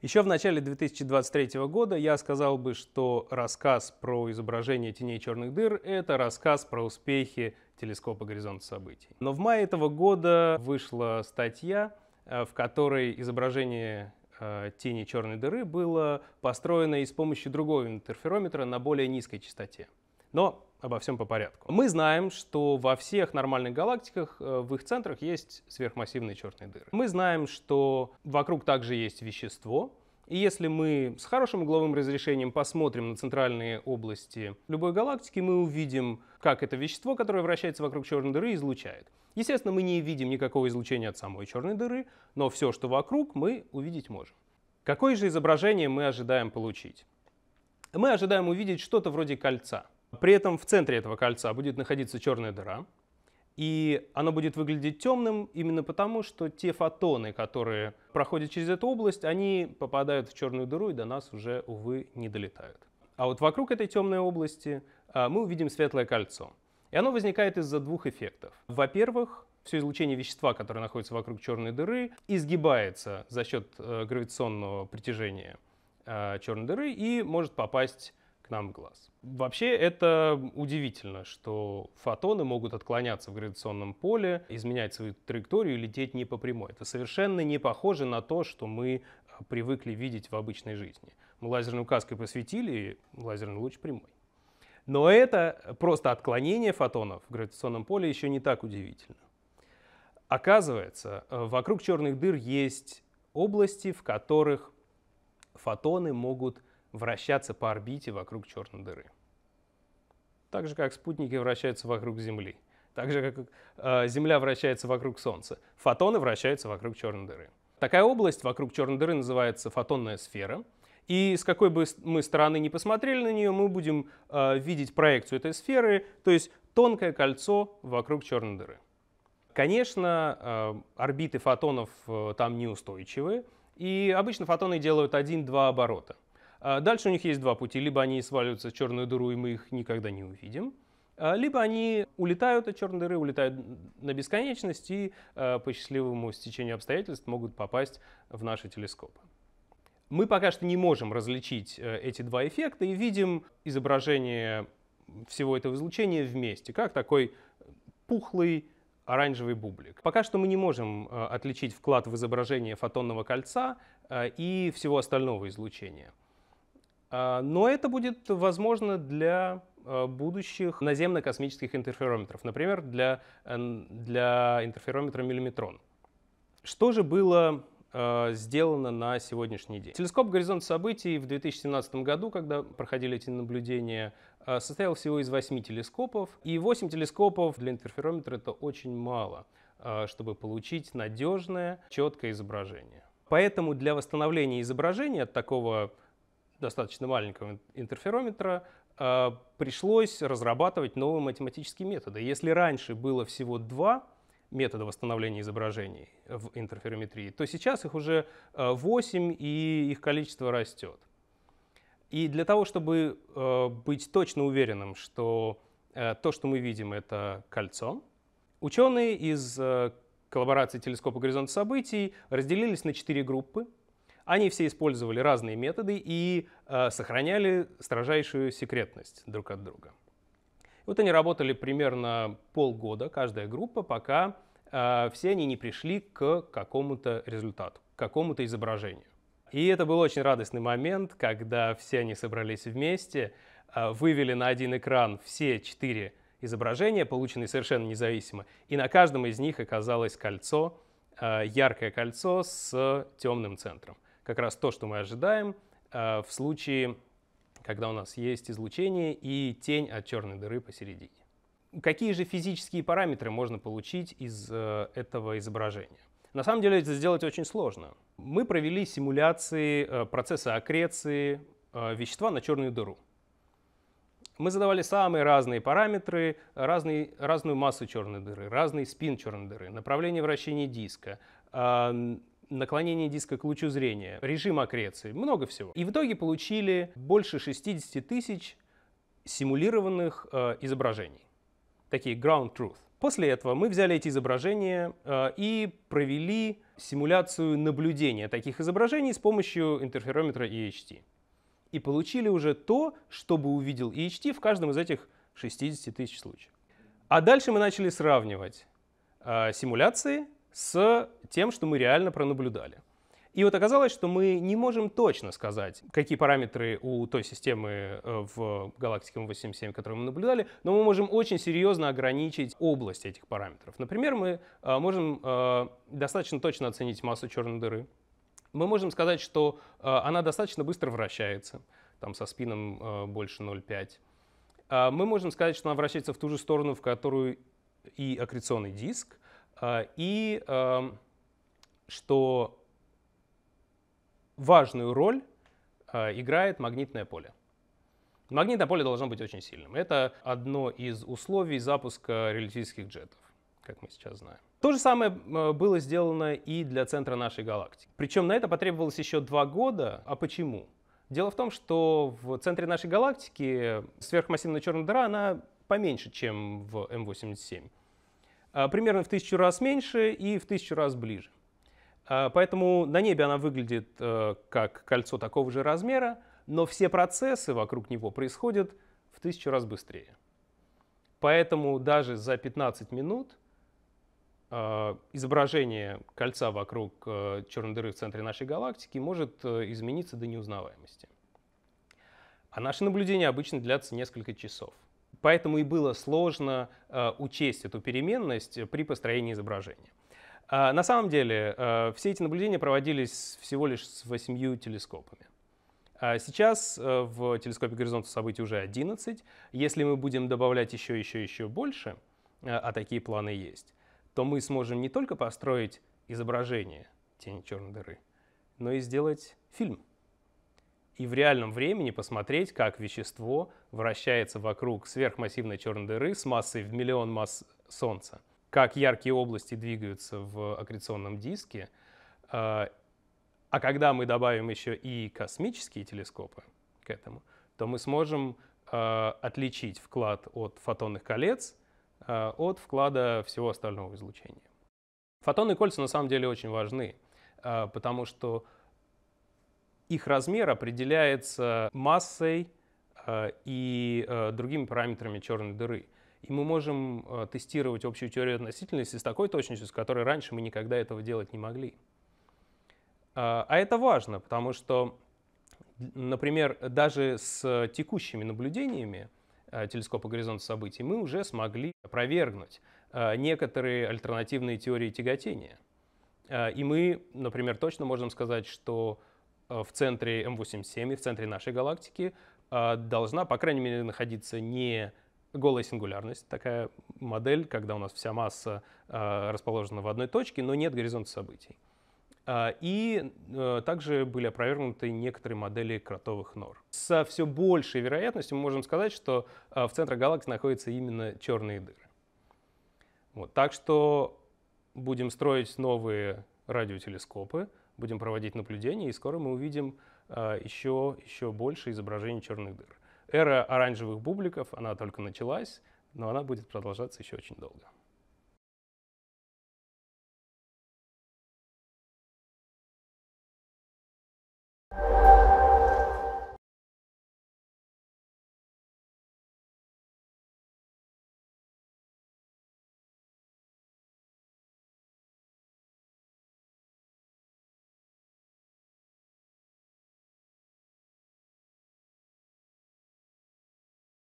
Еще в начале 2023 года я сказал бы, что рассказ про изображение теней черных дыр — это рассказ про успехи телескопа «Горизонт событий». Но в мае этого года вышла статья, э, в которой изображение э, тени черной дыры было построено и с помощью другого интерферометра на более низкой частоте. Но обо всем по порядку. Мы знаем, что во всех нормальных галактиках э, в их центрах есть сверхмассивные черные дыры. Мы знаем, что вокруг также есть вещество, и если мы с хорошим угловым разрешением посмотрим на центральные области любой галактики, мы увидим, как это вещество, которое вращается вокруг черной дыры, излучает. Естественно, мы не видим никакого излучения от самой черной дыры, но все, что вокруг, мы увидеть можем. Какое же изображение мы ожидаем получить? Мы ожидаем увидеть что-то вроде кольца — при этом в центре этого кольца будет находиться черная дыра, и она будет выглядеть темным именно потому, что те фотоны, которые проходят через эту область, они попадают в черную дыру и до нас уже, увы, не долетают. А вот вокруг этой темной области а, мы увидим светлое кольцо. И оно возникает из-за двух эффектов. Во-первых, все излучение вещества, которое находится вокруг черной дыры, изгибается за счет э, гравитационного притяжения а, черной дыры и может попасть нам глаз. Вообще это удивительно, что фотоны могут отклоняться в гравитационном поле, изменять свою траекторию и лететь не по прямой. Это совершенно не похоже на то, что мы э, привыкли видеть в обычной жизни. Мы лазерной указкой посветили, и лазерный луч прямой. Но это просто отклонение фотонов в гравитационном поле еще не так удивительно. Оказывается, э, вокруг черных дыр есть области, в которых фотоны могут вращаться по орбите вокруг черной дыры. Так же, как спутники вращаются вокруг Земли, так же, как э, Земля вращается вокруг Солнца, фотоны вращаются вокруг черной дыры. Такая область вокруг черной дыры называется фотонная сфера. И с какой бы мы стороны ни посмотрели на нее, мы будем э, видеть проекцию этой сферы, то есть тонкое кольцо вокруг черной дыры. Конечно, э, орбиты фотонов э, там неустойчивы, и обычно фотоны делают один-два оборота. А дальше у них есть два пути. Либо они сваливаются в черную дыру, и мы их никогда не увидим, а, либо они улетают от черной дыры, улетают на бесконечность и а, по счастливому стечению обстоятельств могут попасть в наши телескопы. Мы пока что не можем различить э, эти два эффекта и видим изображение всего этого излучения вместе, как такой пухлый оранжевый бублик. Пока что мы не можем э, отличить вклад в изображение фотонного кольца э, и всего остального излучения. А, но это будет возможно для а, будущих наземно-космических интерферометров, например, для, для интерферометра миллиметрон. Что же было а, сделано на сегодняшний день. Телескоп «Горизонт событий» в 2017 году, когда проходили эти наблюдения, состоял всего из 8 телескопов. И 8 телескопов для интерферометра это очень мало, чтобы получить надежное, четкое изображение. Поэтому для восстановления изображения от такого достаточно маленького интерферометра, э, пришлось разрабатывать новые математические методы. Если раньше было всего два метода восстановления изображений в интерферометрии, то сейчас их уже 8, э, и их количество растет. И для того, чтобы э, быть точно уверенным, что то, что мы видим, это кольцо, ученые из коллаборации телескопа «Горизонт событий» разделились на четыре группы — они все использовали разные методы и э, сохраняли строжайшую секретность друг от друга. Вот они работали примерно полгода, каждая группа, пока э, все они не пришли к какому-то результату, к какому-то изображению. И это был очень радостный момент, когда все они собрались вместе, э, вывели на один экран все четыре изображения, полученные совершенно независимо, и на каждом из них оказалось кольцо, э, яркое кольцо с темным центром как раз то, что мы ожидаем э, в случае, когда у нас есть излучение и тень от черной дыры посередине. Какие же физические параметры можно получить из э, этого изображения? На самом деле это сделать очень сложно. Мы провели симуляции э, процесса аккреции вещества на черную дыру. Мы задавали самые разные параметры, разные, разную массу черной дыры, разный спин черной дыры, направление вращения диска, наклонение диска к лучу зрения, режим аккреции, много всего. И в итоге получили больше 60 тысяч симулированных э, изображений, такие ground truth. После этого мы взяли эти изображения э, и провели симуляцию наблюдения таких изображений с помощью интерферометра EHT. И получили уже то, что бы увидел EHT в каждом из этих 60 тысяч случаев. А дальше мы начали сравнивать э, симуляции с тем, что мы реально пронаблюдали. И вот оказалось, что мы не можем точно сказать, какие параметры у той системы э, в галактике М87, которую мы наблюдали, но мы можем очень серьезно ограничить область этих параметров. Например, мы э, можем э, достаточно точно оценить массу черной дыры. Мы можем сказать, что она достаточно быстро вращается, там со спином больше 0,5. Мы можем сказать, что она вращается в ту же сторону, в которую и аккреционный диск — а, и что важную роль а, играет магнитное поле. Магнитное поле должно быть очень сильным. Это одно из условий запуска релятивистских джетов, как мы сейчас знаем. То же самое а, было сделано и для центра нашей галактики. Причем на это потребовалось еще два года. А почему? Дело в том, что в центре нашей галактики сверхмассивная черная дыра, она поменьше, чем в М87. А, примерно в тысячу раз меньше и в тысячу раз ближе. А, поэтому на небе она выглядит э, как кольцо такого же размера, но все процессы вокруг него происходят в тысячу раз быстрее. Поэтому даже за 15 минут а, изображение кольца вокруг э, черной дыры в центре нашей галактики может э, измениться до неузнаваемости. А наши наблюдения обычно длятся несколько часов. Поэтому и было сложно э, учесть эту переменность э, при построении изображения. А, на самом деле э, все эти наблюдения проводились всего лишь с восемью телескопами. А сейчас в телескопе горизонта событий уже 11. Если мы будем добавлять еще, еще, еще больше, а такие планы есть, то мы сможем не только построить изображение тени черной дыры, но и сделать фильм и в реальном времени посмотреть, как вещество вращается вокруг сверхмассивной черной дыры с массой в миллион масс Солнца, как яркие области двигаются в аккреционном диске. А, а когда мы добавим еще и космические телескопы к этому, то мы сможем а, отличить вклад от фотонных колец а, от вклада всего остального излучения. Фотонные кольца на самом деле очень важны, потому что их размер определяется массой э, и э, другими параметрами черной дыры. И мы можем э, тестировать общую теорию относительности с такой точностью, с которой раньше мы никогда этого делать не могли. А это важно, потому что, например, даже с текущими наблюдениями телескопа горизонта событий мы уже смогли опровергнуть некоторые альтернативные теории тяготения. И мы, например, точно можем сказать, что Э, в центре М87 и в центре нашей галактики э, должна, по крайней мере, находиться не голая сингулярность, такая модель, когда у нас вся масса э, расположена в одной точке, но нет горизонта событий. И также были опровергнуты некоторые модели кротовых нор. Со все большей вероятностью мы можем сказать, что в центре галактики находятся именно черные дыры. Вот. Так что будем строить новые радиотелескопы, будем проводить наблюдения, и скоро мы увидим еще, а, еще больше изображений черных дыр. Эра оранжевых бубликов, она только началась, но она будет продолжаться еще очень долго.